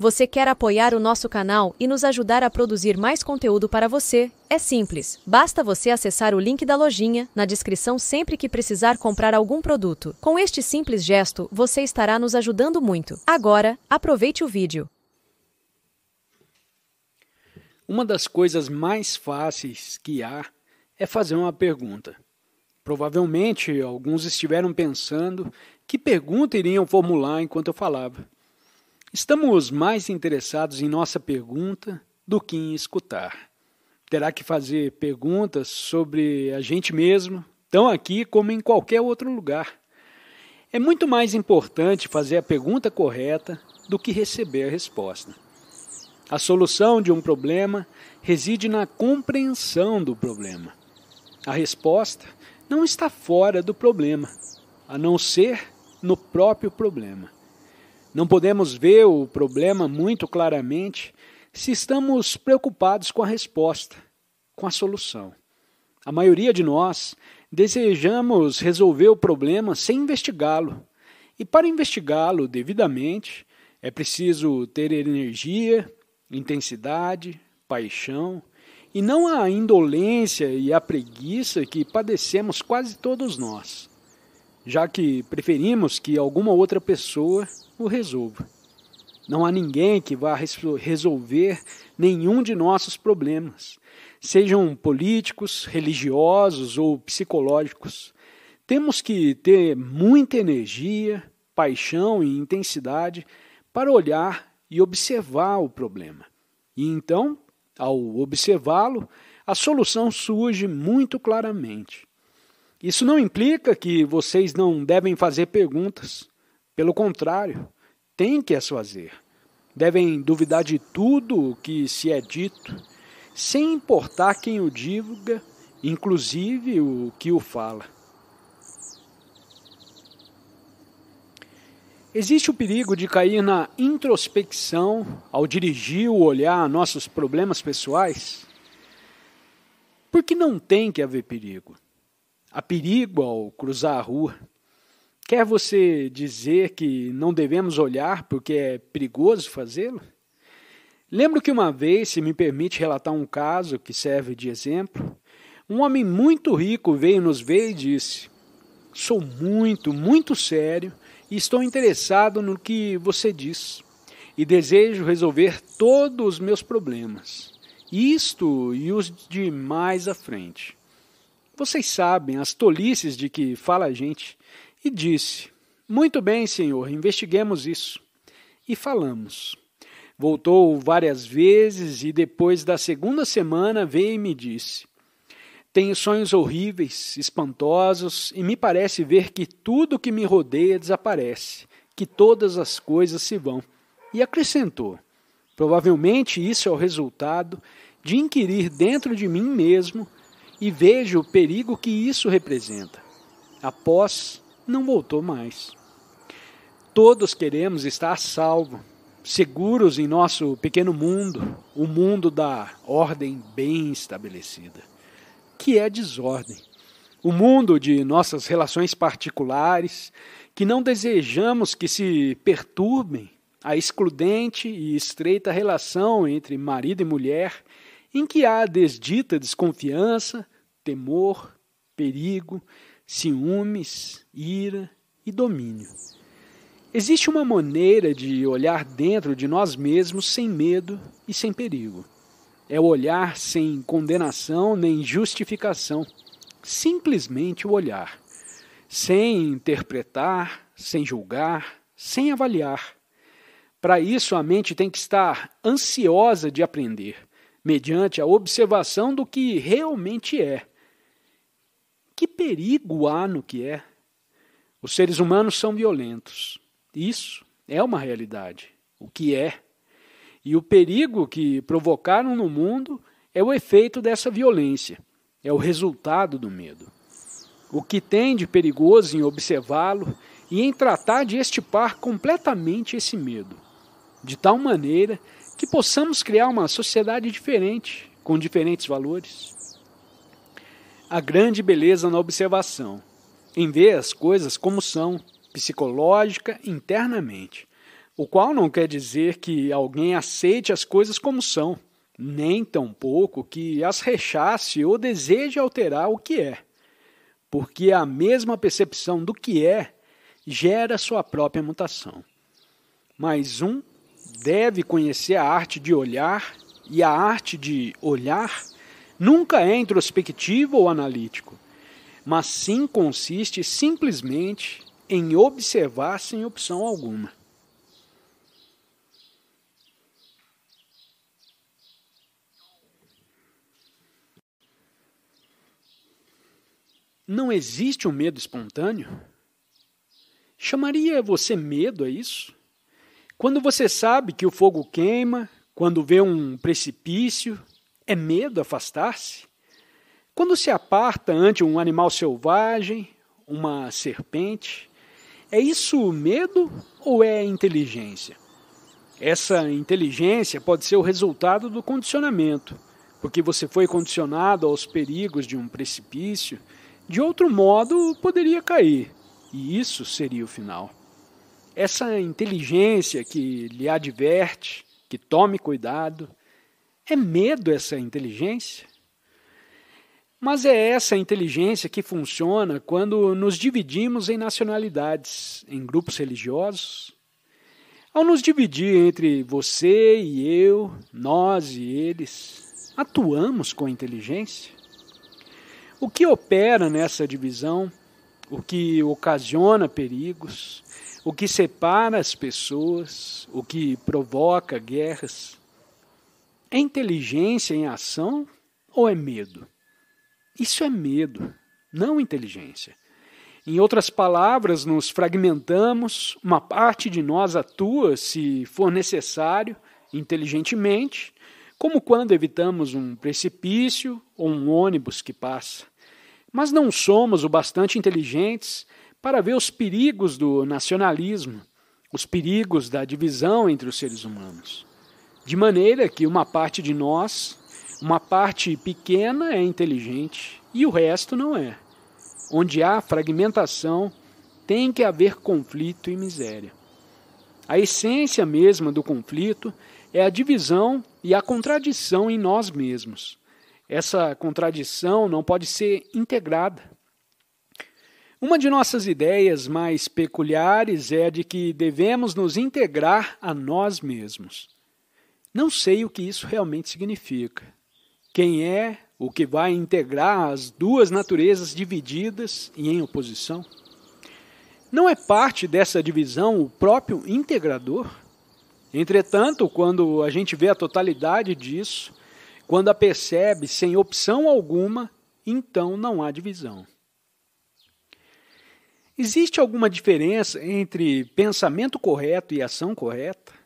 Você quer apoiar o nosso canal e nos ajudar a produzir mais conteúdo para você? É simples, basta você acessar o link da lojinha na descrição sempre que precisar comprar algum produto. Com este simples gesto, você estará nos ajudando muito. Agora, aproveite o vídeo. Uma das coisas mais fáceis que há é fazer uma pergunta. Provavelmente alguns estiveram pensando que pergunta iriam formular enquanto eu falava. Estamos mais interessados em nossa pergunta do que em escutar. Terá que fazer perguntas sobre a gente mesmo, tão aqui como em qualquer outro lugar. É muito mais importante fazer a pergunta correta do que receber a resposta. A solução de um problema reside na compreensão do problema. A resposta não está fora do problema, a não ser no próprio problema. Não podemos ver o problema muito claramente se estamos preocupados com a resposta, com a solução. A maioria de nós desejamos resolver o problema sem investigá-lo. E para investigá-lo devidamente, é preciso ter energia, intensidade, paixão e não a indolência e a preguiça que padecemos quase todos nós, já que preferimos que alguma outra pessoa o resolva. Não há ninguém que vá resolver nenhum de nossos problemas, sejam políticos, religiosos ou psicológicos. Temos que ter muita energia, paixão e intensidade para olhar e observar o problema. E então, ao observá-lo, a solução surge muito claramente. Isso não implica que vocês não devem fazer perguntas. Pelo contrário, têm que as fazer. Devem duvidar de tudo o que se é dito, sem importar quem o diga, inclusive o que o fala. Existe o perigo de cair na introspecção ao dirigir o olhar a nossos problemas pessoais? Porque não tem que haver perigo. Há perigo ao cruzar a rua, Quer você dizer que não devemos olhar porque é perigoso fazê-lo? Lembro que uma vez, se me permite relatar um caso que serve de exemplo, um homem muito rico veio nos ver e disse: Sou muito, muito sério e estou interessado no que você diz e desejo resolver todos os meus problemas, isto e os de mais à frente. Vocês sabem as tolices de que fala a gente e disse: Muito bem, senhor, investiguemos isso. E falamos. Voltou várias vezes e depois da segunda semana veio e me disse: Tenho sonhos horríveis, espantosos e me parece ver que tudo que me rodeia desaparece, que todas as coisas se vão. E acrescentou: Provavelmente isso é o resultado de inquirir dentro de mim mesmo e vejo o perigo que isso representa. Após não voltou mais. Todos queremos estar a salvo, seguros em nosso pequeno mundo, o mundo da ordem bem estabelecida, que é desordem. O mundo de nossas relações particulares, que não desejamos que se perturbem, a excludente e estreita relação entre marido e mulher, em que há desdita desconfiança, temor, perigo ciúmes, ira e domínio. Existe uma maneira de olhar dentro de nós mesmos sem medo e sem perigo. É o olhar sem condenação nem justificação. Simplesmente o olhar. Sem interpretar, sem julgar, sem avaliar. Para isso, a mente tem que estar ansiosa de aprender, mediante a observação do que realmente é que perigo há no que é? Os seres humanos são violentos. Isso é uma realidade, o que é. E o perigo que provocaram no mundo é o efeito dessa violência, é o resultado do medo. O que tem de perigoso em observá-lo e em tratar de estipar completamente esse medo, de tal maneira que possamos criar uma sociedade diferente, com diferentes valores a grande beleza na observação, em ver as coisas como são, psicológica internamente, o qual não quer dizer que alguém aceite as coisas como são, nem tampouco que as rechace ou deseje alterar o que é, porque a mesma percepção do que é gera sua própria mutação. Mas um deve conhecer a arte de olhar e a arte de olhar nunca é introspectivo ou analítico, mas sim consiste simplesmente em observar sem opção alguma. Não existe o um medo espontâneo? Chamaria você medo a isso? Quando você sabe que o fogo queima, quando vê um precipício, é medo afastar-se? Quando se aparta ante um animal selvagem, uma serpente, é isso medo ou é inteligência? Essa inteligência pode ser o resultado do condicionamento, porque você foi condicionado aos perigos de um precipício, de outro modo poderia cair, e isso seria o final. Essa inteligência que lhe adverte que tome cuidado, é medo essa inteligência? Mas é essa inteligência que funciona quando nos dividimos em nacionalidades, em grupos religiosos. Ao nos dividir entre você e eu, nós e eles, atuamos com inteligência? O que opera nessa divisão? O que ocasiona perigos? O que separa as pessoas? O que provoca guerras? É inteligência em ação ou é medo? Isso é medo, não inteligência. Em outras palavras, nos fragmentamos, uma parte de nós atua, se for necessário, inteligentemente, como quando evitamos um precipício ou um ônibus que passa. Mas não somos o bastante inteligentes para ver os perigos do nacionalismo, os perigos da divisão entre os seres humanos. De maneira que uma parte de nós, uma parte pequena é inteligente e o resto não é. Onde há fragmentação, tem que haver conflito e miséria. A essência mesma do conflito é a divisão e a contradição em nós mesmos. Essa contradição não pode ser integrada. Uma de nossas ideias mais peculiares é a de que devemos nos integrar a nós mesmos. Não sei o que isso realmente significa. Quem é o que vai integrar as duas naturezas divididas e em oposição? Não é parte dessa divisão o próprio integrador? Entretanto, quando a gente vê a totalidade disso, quando a percebe sem opção alguma, então não há divisão. Existe alguma diferença entre pensamento correto e ação correta?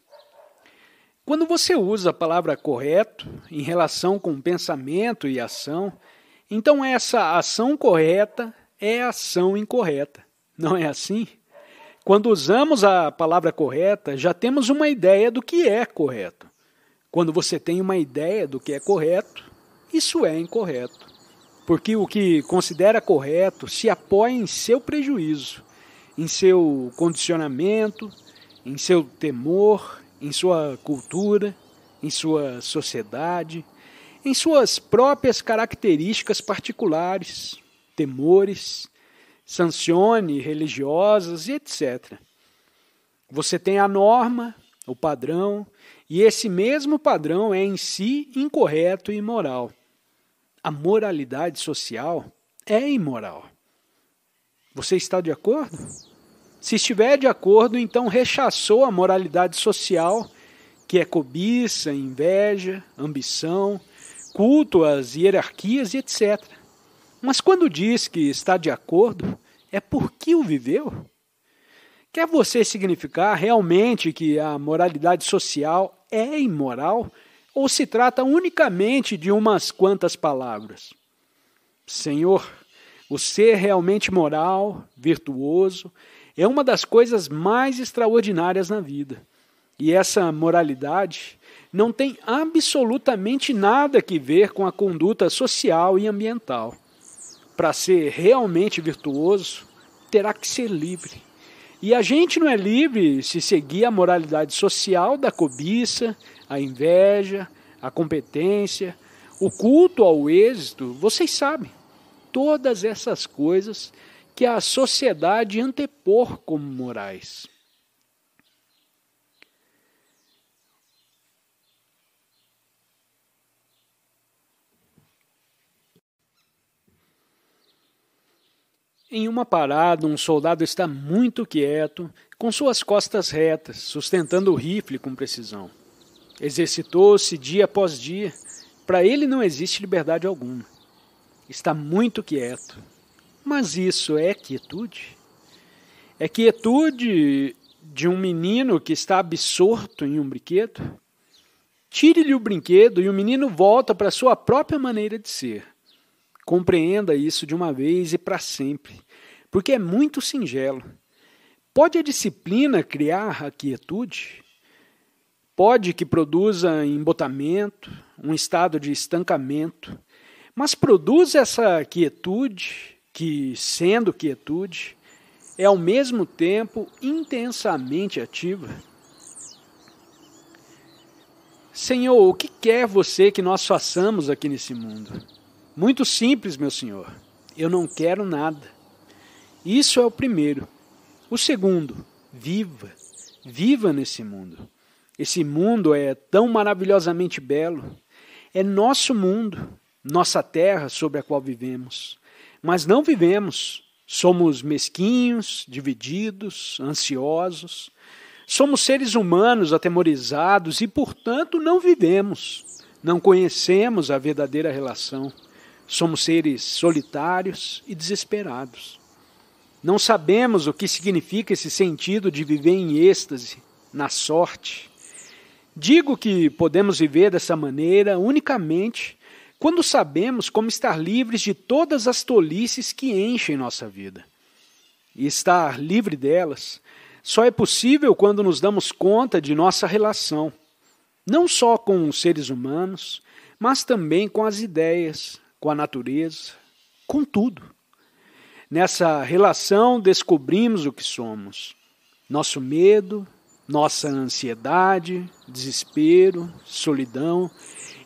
Quando você usa a palavra correto em relação com pensamento e ação, então essa ação correta é ação incorreta, não é assim? Quando usamos a palavra correta, já temos uma ideia do que é correto. Quando você tem uma ideia do que é correto, isso é incorreto. Porque o que considera correto se apoia em seu prejuízo, em seu condicionamento, em seu temor, em sua cultura, em sua sociedade, em suas próprias características particulares, temores, sancione religiosas e etc. Você tem a norma, o padrão, e esse mesmo padrão é em si incorreto e imoral. A moralidade social é imoral. Você está de acordo? Se estiver de acordo, então rechaçou a moralidade social, que é cobiça, inveja, ambição, culto às hierarquias e etc. Mas quando diz que está de acordo, é porque o viveu? Quer você significar realmente que a moralidade social é imoral ou se trata unicamente de umas quantas palavras? Senhor, o ser é realmente moral, virtuoso, é uma das coisas mais extraordinárias na vida. E essa moralidade não tem absolutamente nada que ver com a conduta social e ambiental. Para ser realmente virtuoso, terá que ser livre. E a gente não é livre se seguir a moralidade social da cobiça, a inveja, a competência, o culto ao êxito, vocês sabem. Todas essas coisas que a sociedade antepor como morais. Em uma parada, um soldado está muito quieto, com suas costas retas, sustentando o rifle com precisão. Exercitou-se dia após dia. Para ele não existe liberdade alguma. Está muito quieto, mas isso é quietude? É quietude de um menino que está absorto em um brinquedo? Tire-lhe o brinquedo e o menino volta para a sua própria maneira de ser. Compreenda isso de uma vez e para sempre, porque é muito singelo. Pode a disciplina criar a quietude? Pode que produza embotamento, um estado de estancamento, mas produz essa quietude que, sendo quietude, é ao mesmo tempo intensamente ativa. Senhor, o que quer você que nós façamos aqui nesse mundo? Muito simples, meu senhor. Eu não quero nada. Isso é o primeiro. O segundo, viva. Viva nesse mundo. Esse mundo é tão maravilhosamente belo. É nosso mundo, nossa terra sobre a qual vivemos mas não vivemos. Somos mesquinhos, divididos, ansiosos. Somos seres humanos atemorizados e, portanto, não vivemos. Não conhecemos a verdadeira relação. Somos seres solitários e desesperados. Não sabemos o que significa esse sentido de viver em êxtase, na sorte. Digo que podemos viver dessa maneira unicamente quando sabemos como estar livres de todas as tolices que enchem nossa vida. E estar livre delas só é possível quando nos damos conta de nossa relação, não só com os seres humanos, mas também com as ideias, com a natureza, com tudo. Nessa relação descobrimos o que somos, nosso medo, nossa ansiedade, desespero, solidão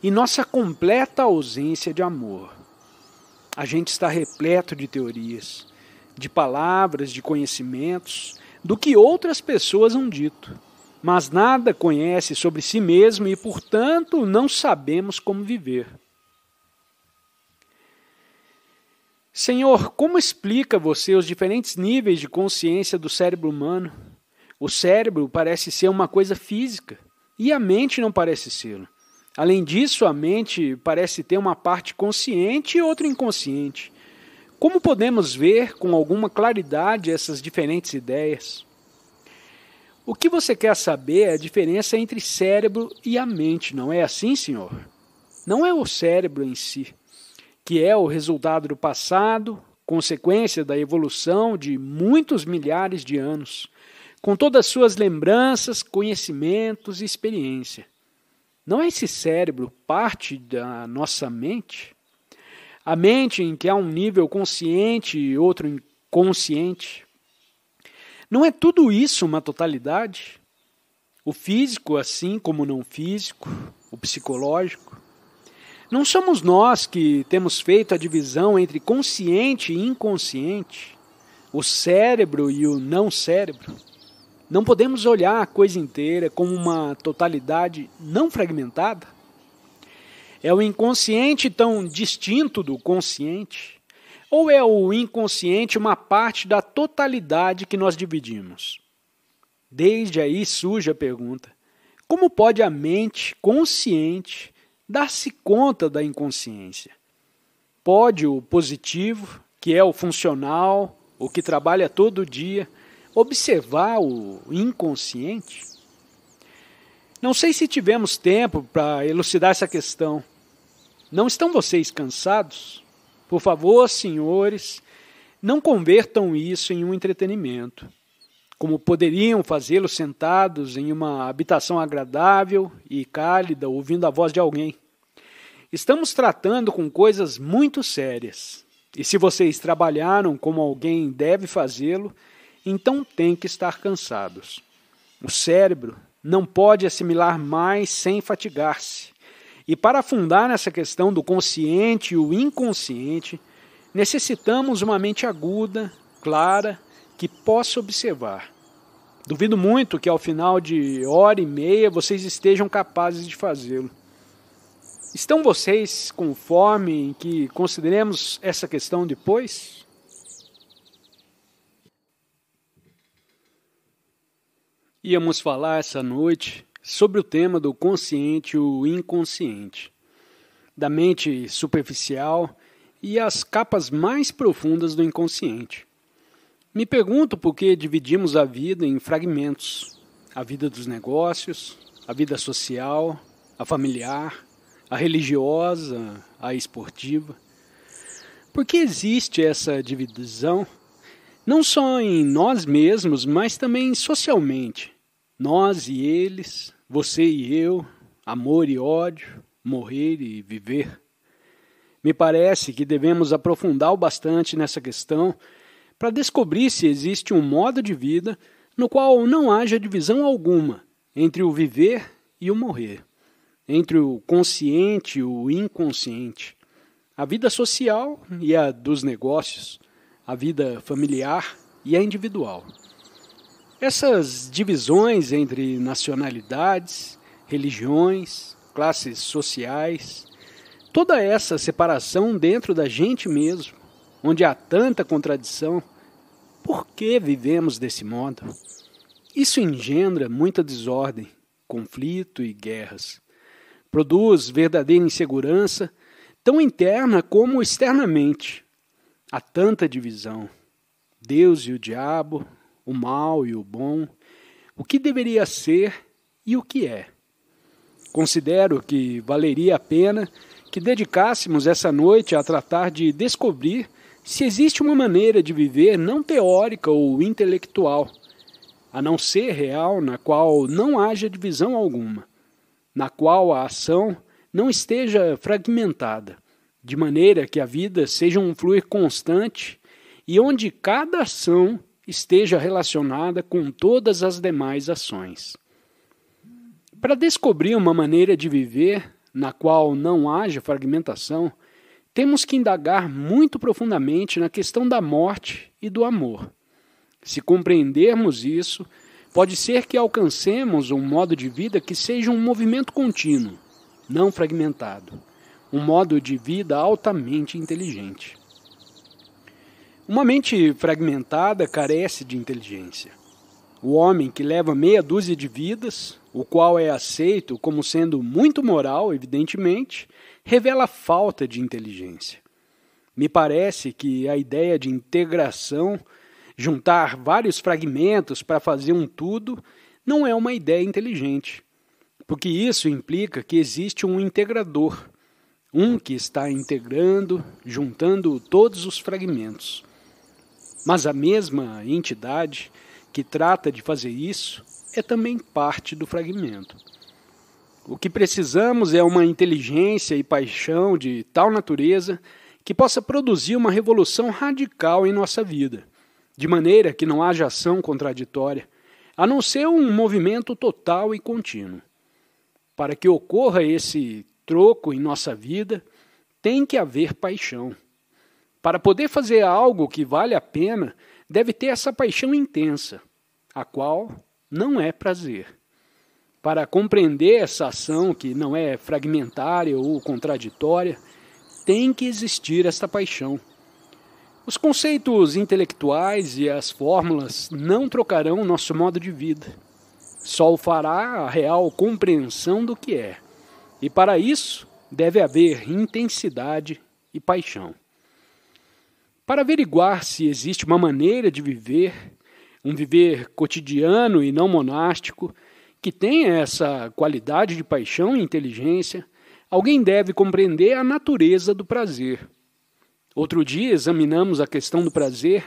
e nossa completa ausência de amor. A gente está repleto de teorias, de palavras, de conhecimentos, do que outras pessoas hão dito, mas nada conhece sobre si mesmo e, portanto, não sabemos como viver. Senhor, como explica você os diferentes níveis de consciência do cérebro humano? O cérebro parece ser uma coisa física e a mente não parece ser. Além disso, a mente parece ter uma parte consciente e outra inconsciente. Como podemos ver com alguma claridade essas diferentes ideias? O que você quer saber é a diferença entre cérebro e a mente, não é assim, senhor? Não é o cérebro em si, que é o resultado do passado, consequência da evolução de muitos milhares de anos com todas as suas lembranças, conhecimentos e experiência. Não é esse cérebro parte da nossa mente? A mente em que há um nível consciente e outro inconsciente. Não é tudo isso uma totalidade? O físico, assim como o não físico, o psicológico. Não somos nós que temos feito a divisão entre consciente e inconsciente, o cérebro e o não cérebro. Não podemos olhar a coisa inteira como uma totalidade não fragmentada? É o inconsciente tão distinto do consciente? Ou é o inconsciente uma parte da totalidade que nós dividimos? Desde aí surge a pergunta: como pode a mente consciente dar-se conta da inconsciência? Pode o positivo, que é o funcional, o que trabalha todo dia, observar o inconsciente. Não sei se tivemos tempo para elucidar essa questão. Não estão vocês cansados? Por favor, senhores, não convertam isso em um entretenimento, como poderiam fazê-lo sentados em uma habitação agradável e cálida, ouvindo a voz de alguém. Estamos tratando com coisas muito sérias. E se vocês trabalharam como alguém deve fazê-lo, então têm que estar cansados. O cérebro não pode assimilar mais sem fatigar-se. E para afundar nessa questão do consciente e o inconsciente, necessitamos uma mente aguda, clara, que possa observar. Duvido muito que ao final de hora e meia vocês estejam capazes de fazê-lo. Estão vocês conforme que consideremos essa questão depois? íamos falar essa noite sobre o tema do consciente e o inconsciente, da mente superficial e as capas mais profundas do inconsciente. Me pergunto por que dividimos a vida em fragmentos: a vida dos negócios, a vida social, a familiar, a religiosa, a esportiva. Por que existe essa divisão? Não só em nós mesmos, mas também socialmente nós e eles, você e eu, amor e ódio, morrer e viver. Me parece que devemos aprofundar o bastante nessa questão para descobrir se existe um modo de vida no qual não haja divisão alguma entre o viver e o morrer, entre o consciente e o inconsciente, a vida social e a dos negócios, a vida familiar e a individual. Essas divisões entre nacionalidades, religiões, classes sociais, toda essa separação dentro da gente mesmo, onde há tanta contradição, por que vivemos desse modo? Isso engendra muita desordem, conflito e guerras. Produz verdadeira insegurança, tão interna como externamente. Há tanta divisão. Deus e o diabo, o mal e o bom, o que deveria ser e o que é. Considero que valeria a pena que dedicássemos essa noite a tratar de descobrir se existe uma maneira de viver não teórica ou intelectual, a não ser real, na qual não haja divisão alguma, na qual a ação não esteja fragmentada, de maneira que a vida seja um fluir constante e onde cada ação esteja relacionada com todas as demais ações. Para descobrir uma maneira de viver na qual não haja fragmentação, temos que indagar muito profundamente na questão da morte e do amor. Se compreendermos isso, pode ser que alcancemos um modo de vida que seja um movimento contínuo, não fragmentado, um modo de vida altamente inteligente. Uma mente fragmentada carece de inteligência. O homem que leva meia dúzia de vidas, o qual é aceito como sendo muito moral, evidentemente, revela falta de inteligência. Me parece que a ideia de integração, juntar vários fragmentos para fazer um tudo, não é uma ideia inteligente, porque isso implica que existe um integrador, um que está integrando, juntando todos os fragmentos. Mas a mesma entidade que trata de fazer isso é também parte do fragmento. O que precisamos é uma inteligência e paixão de tal natureza que possa produzir uma revolução radical em nossa vida, de maneira que não haja ação contraditória, a não ser um movimento total e contínuo. Para que ocorra esse troco em nossa vida, tem que haver paixão. Para poder fazer algo que vale a pena, deve ter essa paixão intensa, a qual não é prazer. Para compreender essa ação que não é fragmentária ou contraditória, tem que existir essa paixão. Os conceitos intelectuais e as fórmulas não trocarão nosso modo de vida. Só o fará a real compreensão do que é. E para isso deve haver intensidade e paixão para averiguar se existe uma maneira de viver, um viver cotidiano e não monástico, que tenha essa qualidade de paixão e inteligência, alguém deve compreender a natureza do prazer. Outro dia examinamos a questão do prazer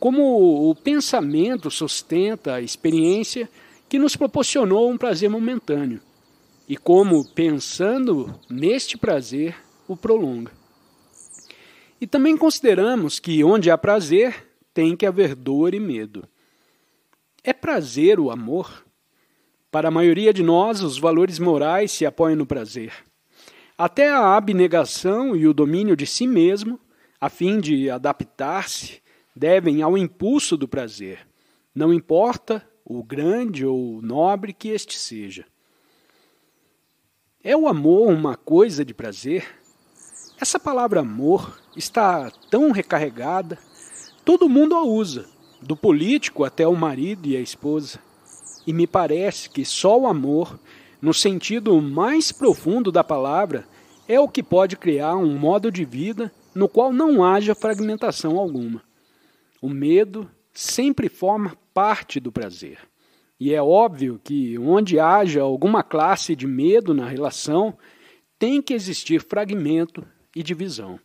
como o pensamento sustenta a experiência que nos proporcionou um prazer momentâneo e como, pensando neste prazer, o prolonga. E também consideramos que onde há prazer, tem que haver dor e medo. É prazer o amor? Para a maioria de nós, os valores morais se apoiam no prazer. Até a abnegação e o domínio de si mesmo, a fim de adaptar-se, devem ao impulso do prazer, não importa o grande ou o nobre que este seja. É o amor uma coisa de prazer? Essa palavra amor está tão recarregada, todo mundo a usa, do político até o marido e a esposa. E me parece que só o amor, no sentido mais profundo da palavra, é o que pode criar um modo de vida no qual não haja fragmentação alguma. O medo sempre forma parte do prazer. E é óbvio que onde haja alguma classe de medo na relação, tem que existir fragmento e divisão.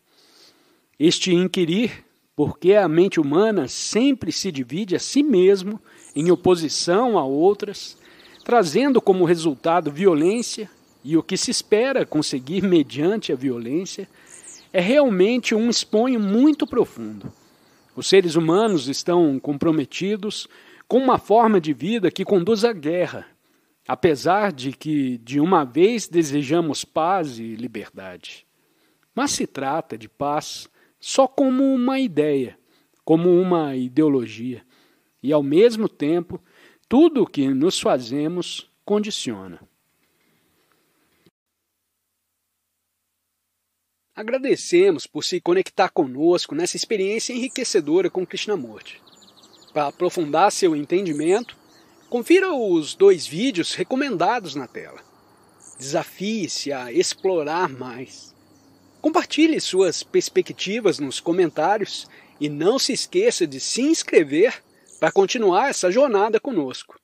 Este inquirir porque a mente humana sempre se divide a si mesmo em oposição a outras, trazendo como resultado violência, e o que se espera conseguir mediante a violência é realmente um esponho muito profundo. Os seres humanos estão comprometidos com uma forma de vida que conduz à guerra, apesar de que de uma vez desejamos paz e liberdade mas se trata de paz só como uma ideia, como uma ideologia. E, ao mesmo tempo, tudo o que nos fazemos condiciona. Agradecemos por se conectar conosco nessa experiência enriquecedora com Krishnamurti. Para aprofundar seu entendimento, confira os dois vídeos recomendados na tela. Desafie-se a explorar mais. Compartilhe suas perspectivas nos comentários e não se esqueça de se inscrever para continuar essa jornada conosco.